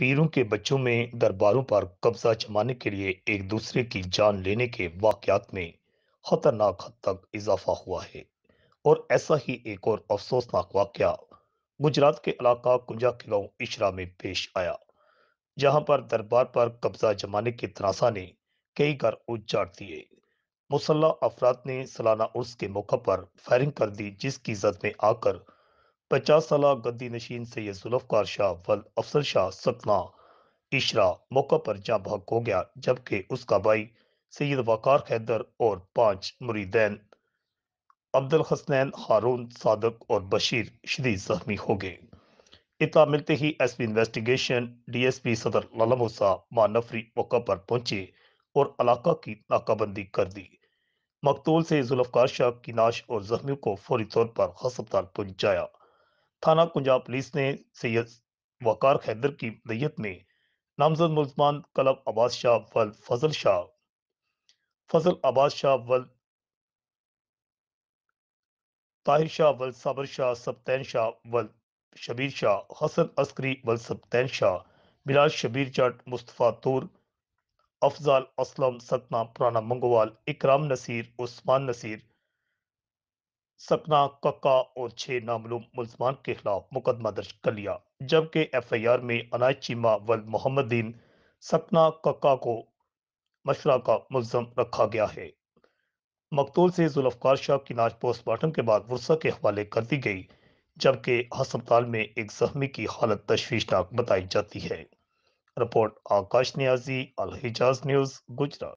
पीरों के बच्चों में दरबारों पर कब्जा जमाने के लिए एक दूसरे की जान लेने के वाकयात में खतरनाक हद तक इजाफा हुआ है और ऐसा ही एक और अफसोसनाक वाक्य गुजरात के इलाका कुंजा के गांव इशरा में पेश आया जहां पर दरबार पर कब्जा जमाने के तनासा ने कई घर उजाड़ दिए मुसल्ला अफराद ने सालाना उर्स के मौके पर फायरिंग कर दी जिसकी जद में आकर पचास साल गद्दी नशीन सैयद जुल्फकार शाह वल अफसर शाह सतना इशरा मौका पर भाग हो गया जबकि उसका भाई सैयद वकार हैदर और पांच मुरीदैन अब्दुल हसनैन हारून सादक और बशीर शदीद जख्मी हो गए इतना मिलते ही S P investigation D S P सदर ललमोसा मानफरी नफरी मौका पर पहुंचे और इलाका की नाकाबंदी कर दी मकतूल से जुल्फकार शाह की नाश और जख्मियों को फौरी तौर पर हस्पताल पहुंचाया थाना कुंजा पुलिस ने सैयद वकार खैदर की रैयत में नामजद मुलजमान कलब आबाद शाह वल फजल शाह फजल आबाद शाह वल ताहिर शाह वल साबर शाह सप्तैन शाह वल शबीर शाह हसन अस्करी वल सप्तैन शाह बिलाल शबीर जट मुस्तफ़ा तूर अफजाल असलम सतना पुराना मंगवाल इकराम नसीर उस्मान नसीर सपना कक्का और छह नामलूम मुलजमान के खिलाफ मुकदमा दर्ज कर लिया जबकि एफ आई आर में अनाज चीमा वल मोहम्मदीन सपना कक्का को मशरा का मुलम रखा गया है मकतूल से जुल्फकार शाह की नाच पोस्टमार्टम के बाद वर्षा के हवाले कर दी गई जबकि हस्पताल में एक जख्मी की हालत तशवीशनाक बताई जाती है रिपोर्ट आकाश न्याजी अलहिजाज न्यूज गुजरात